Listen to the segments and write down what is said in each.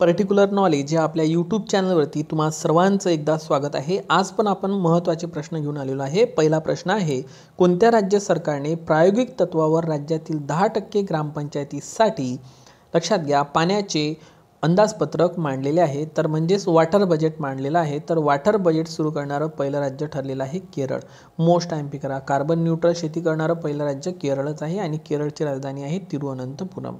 particular knowledge या आपल्या YouTube चॅनलवरती तुम्हा सर्वांचं एकदा स्वागत आहे आज पण आपण महत्त्वाचे प्रश्न घेऊन आलेलो आहे पहिला प्रश्न आहे कोणत्या राज्य सरकारने प्रायोगिक तत्वावर राज्यातील दहा टक्के ग्रामपंचायतीसाठी लक्षात घ्या पाण्याचे अंदाजपत्रक मांडलेले आहे तर म्हणजेच वॉटर बजेट मांडलेलं आहे तर वॉटर बजेट सुरू करणारं पहिलं राज्य ठरलेलं आहे केरळ मोस्ट टाईम करा कार्बन न्यूट्रल शेती करणारं पहिलं राज्य केरळच आहे आणि केरळची राजधानी आहे तिरुअनंतपुरम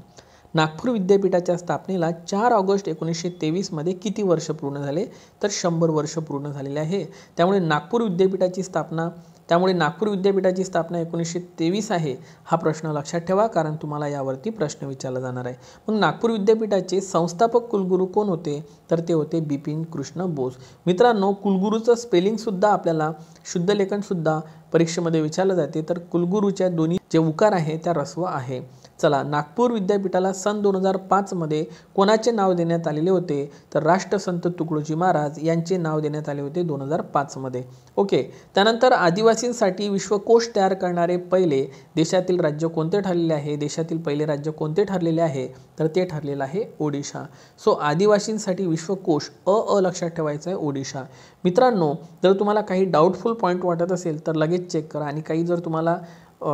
नागपूर विद्यापीठाच्या स्थापनेला चार ऑगस्ट एकोणीसशे तेवीसमध्ये किती वर्ष पूर्ण झाले तर शंभर वर्ष पूर्ण झालेले आहे त्यामुळे नागपूर विद्यापीठाची स्थापना त्यामुळे नागपूर विद्यापीठाची स्थापना एकोणीसशे तेवीस आहे हा प्रश्न लक्षात ठेवा कारण तुम्हाला यावरती प्रश्न विचारला जाणार आहे मग नागपूर विद्यापीठाचे संस्थापक कुलगुरू कोण होते तर ते होते बिपिन कृष्ण बोस मित्रांनो कुलगुरूचं स्पेलिंगसुद्धा आपल्याला शुद्धलेखनसुद्धा परीक्षेमध्ये विचारलं जाते तर कुलगुरूच्या दोन्ही जे उकार आहे त्या रस्व आहे चला नागपूर विद्यापीठाला सन दोन हजार पाचमध्ये कोणाचे नाव देण्यात आलेले होते तर राष्ट्रसंत तुकडोजी महाराज यांचे नाव देण्यात आले होते दोन हजार पाचमध्ये ओके त्यानंतर आदिवासींसाठी विश्वकोश तयार करणारे पहिले देशातील राज्य कोणते ठरलेले आहे देशातील पहिले राज्य कोणते ठरलेले आहे तर ते ठरलेलं आहे ओडिशा सो आदिवासींसाठी विश्वकोश अ अ लक्षात ठेवायचं आहे ओडिशा मित्रांनो जर तुम्हाला काही डाऊटफुल पॉईंट वाटत असेल तर लगेच चेक करा आणि काही जर तुम्हाला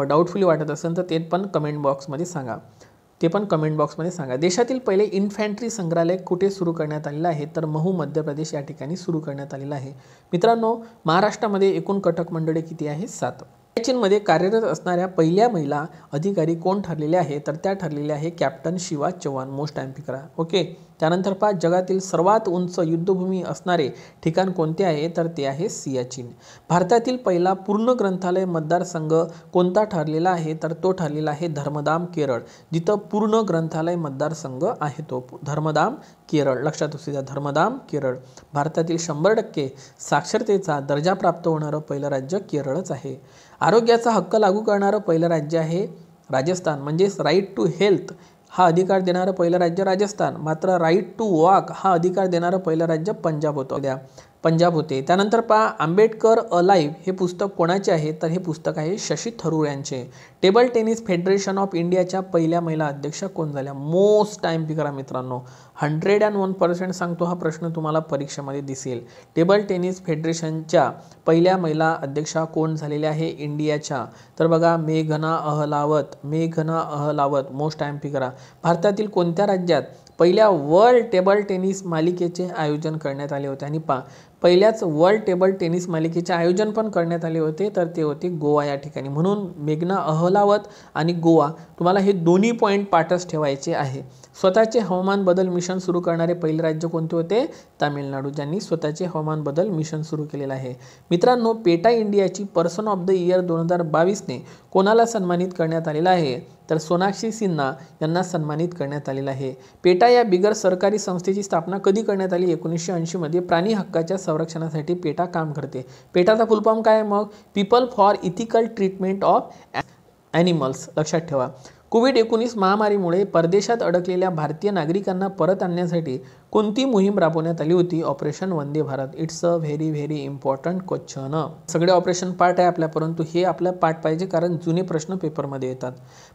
डाऊटफुली वाटत असेल तर ते पण कमेंट बॉक्समध्ये सांगा ते पण कमेंट बॉक्समध्ये सांगा देशातील पहिले इन्फॅन्ट्री संग्रहालय कुठे सुरू करण्यात आलेलं आहे तर महू मध्य प्रदेश या ठिकाणी सुरू करण्यात आलेलं आहे मित्रांनो महाराष्ट्रामध्ये एकूण कटक मंडळे किती आहे सात मध्ये कार्यरत असणाऱ्या पहिल्या महिला अधिकारी कोण ठरलेल्या आहे तर त्या ठरलेल्या आहे captain Shiva Chavan most time okay त्यानंतर पहा जगातील सर्वात उंच युद्धभूमी असणारे ठिकाण कोणते आहे तर ते आहे सियाचीन भारतातील पहिला पूर्ण ग्रंथालय मतदारसंघ कोणता ठरलेला आहे तर तो ठरलेला आहे धर्मदाम केरळ जिथं पूर्ण ग्रंथालय मतदारसंघ आहे तो धर्मदाम केरळ लक्षात असू द्या धर्मधाम केरळ भारतातील शंभर टक्के साक्षरतेचा दर्जा प्राप्त होणारं पहिलं राज्य केरळच आहे आरोग्याचा हक्क लागू करणारं पहिलं राज्य आहे राजस्थान म्हणजेच राईट टू हेल्थ हा अधिकार देणारं पहिलं राज्य राजस्थान मात्र राईट टू वॉक हा अधिकार देणारं पहिलं राज्य पंजाब होतं द्या पंजाब होते त्यानंतर पहा आंबेडकर अ लाईव्ह हे पुस्तक कोणाचे आहे तर हे पुस्तक आहे शशी थरूर यांचे टेबल टेनिस फेडरेशन ऑफ इंडियाच्या पहिल्या महिला अध्यक्षा कोण झाल्या मोस्ट टाईम करा मित्रांनो हंड्रेड अँड वन पर्सेंट सांगतो हा प्रश्न तुम्हाला परीक्षेमध्ये दिसेल टेबल टेनिस फेडरेशनच्या पहिल्या महिला अध्यक्षा कोण झालेल्या आहे इंडियाच्या तर बघा मेघना अहलावत मेघना अहलावत मोस्ट टाईम करा भारतातील कोणत्या राज्यात पहिल्या वर्ल्ड टेबल टेनिस मालिकेचे आयोजन करण्यात आले होते आणि पा पहिल्याच वर्ल्ड टेबल टेनिस मालिकेचे आयोजन पण करण्यात आले होते तर ते होते गोवा या ठिकाणी म्हणून मेघना अहलावत आणि गोवा तुम्हाला हे दोन्ही पॉईंट पाठच ठेवायचे आहे स्वतःचे हवामान बदल मिशन सुरू करणारे पहिले राज्य कोणते होते तामिळनाडू ज्यांनी स्वतःचे हवामान बदल मिशन सुरू केलेलं आहे मित्रांनो पेटा इंडियाची पर्सन ऑफ द इयर दोन हजार बावीसने कोणाला सन्मानित करण्यात आलेला आहे तर सोनाक्षी सिन्हा यांना सन्मानित करण्यात आलेला आहे पेटा पेटा या बिगर सरकारी संस्थेची स्थापना कधी करण्यात आली एकोणीसशे ऐंशीमध्ये प्राणी हक्काच्या संरक्षणासाठी पेटा काम करते पेटाचा फुलफॉर्म काय मग people for ethical treatment of animals लक्षात ठेवा कोविड एकोणीस महामारीमुळे परदेशात अडकलेल्या भारतीय नागरिकांना परत आणण्यासाठी कोणती मोहीम राबवण्यात आली होती operation Vande Bharat it's a very very important question सगळे ऑपरेशन पार्ट आहे आपल्या परंतु हे आपल्याला पाठ पाहिजे कारण जुने प्रश्न पेपरमध्ये येतात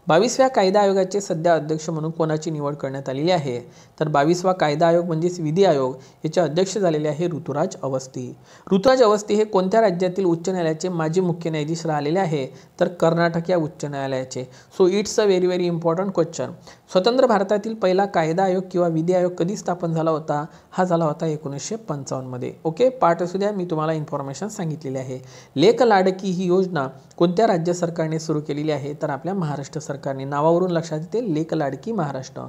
बावीसव्या कायदा आयोगाचे सध्या अध्यक्ष म्हणून कोणाची निवड करण्यात आलेली आहे तर बावीसवा कायदा आयोग म्हणजेच विधी आयोग याचे अध्यक्ष झालेले आहे ऋतुराज अवस्थी ऋतुराज अवस्थी हे कोणत्या राज्यातील उच्च न्यायालयाचे माजी मुख्य न्यायाधीश राहिलेले आहे तर कर्नाटक या उच्च न्यायालयाचे so it's a very very important question स्वतंत्र भारतातील पहिला कायदा आयोग किंवा विधी आयोग कधी स्थापन झाला झाला होता हा झाला होता एकोणीसशे पंचावन्नमध्ये ओके पाठ असू द्या मी तुम्हाला इन्फॉर्मेशन सांगितलेली आहे लेख लाडकी ही योजना कोणत्या राज्य सरकारने सुरू केलेली आहे तर आपल्या महाराष्ट्र सरकारने नावावरून लक्षात येते लेख लाडकी महाराष्ट्र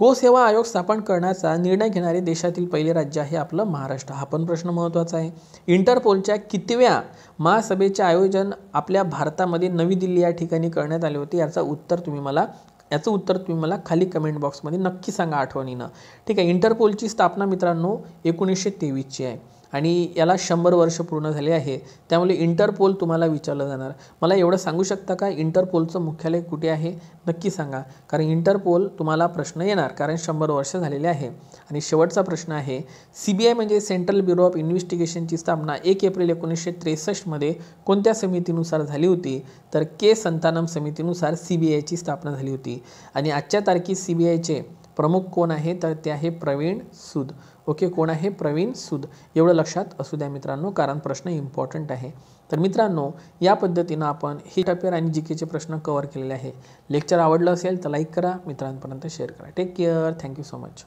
गोसेवा आयोग स्थापन करण्याचा निर्णय घेणारे देशातील पहिले राज्य आहे आपलं महाराष्ट्र हा पण प्रश्न महत्त्वाचा आहे इंटरपोलच्या कितव्या महासभेचे आयोजन आपल्या भारतामध्ये नवी दिल्ली या ठिकाणी करण्यात आले होते याचं उत्तर तुम्ही मला याचं उत्तर तुम्ही मला खाली कमेंट बॉक्समध्ये नक्की सांगा आठवणीनं ठीक आहे इंटरपोलची स्थापना मित्रांनो एकोणीसशे तेवीसची आहे आणि याला शंभर वर्ष पूर्ण झाले आहे त्यामुळे इंटरपोल तुम्हाला विचारलं जाणार मला एवढं सांगू शकता का इंटरपोलचं मुख्यालय कुठे आहे नक्की सांगा कारण इंटरपोल तुम्हाला प्रश्न येणार कारण शंभर वर्ष झालेले आहे आणि शेवटचा प्रश्न आहे सी बी आय म्हणजे सेंट्रल ब्युरो ऑफ इन्व्हेस्टिगेशनची स्थापना एक एप्रिल एकोणीसशे त्रेसष्टमध्ये कोणत्या समितीनुसार झाली होती तर के संतानम समितीनुसार सी बी आयची स्थापना झाली होती आणि आजच्या तारखेस सी बी आयचे प्रमुख कोण आहे तर ते आहे प्रवीण सूद ओके कोण आहे प्रवीण सूद एवढं लक्षात असू द्या मित्रांनो कारण प्रश्न इम्पॉर्टंट आहे तर मित्रांनो या पद्धतीनं आपण ही टपेर आणि जी केचे प्रश्न कवर केलेले आहे लेक्चर आवडलं असेल तर लाईक करा मित्रांपर्यंत शेअर करा take care thank you so much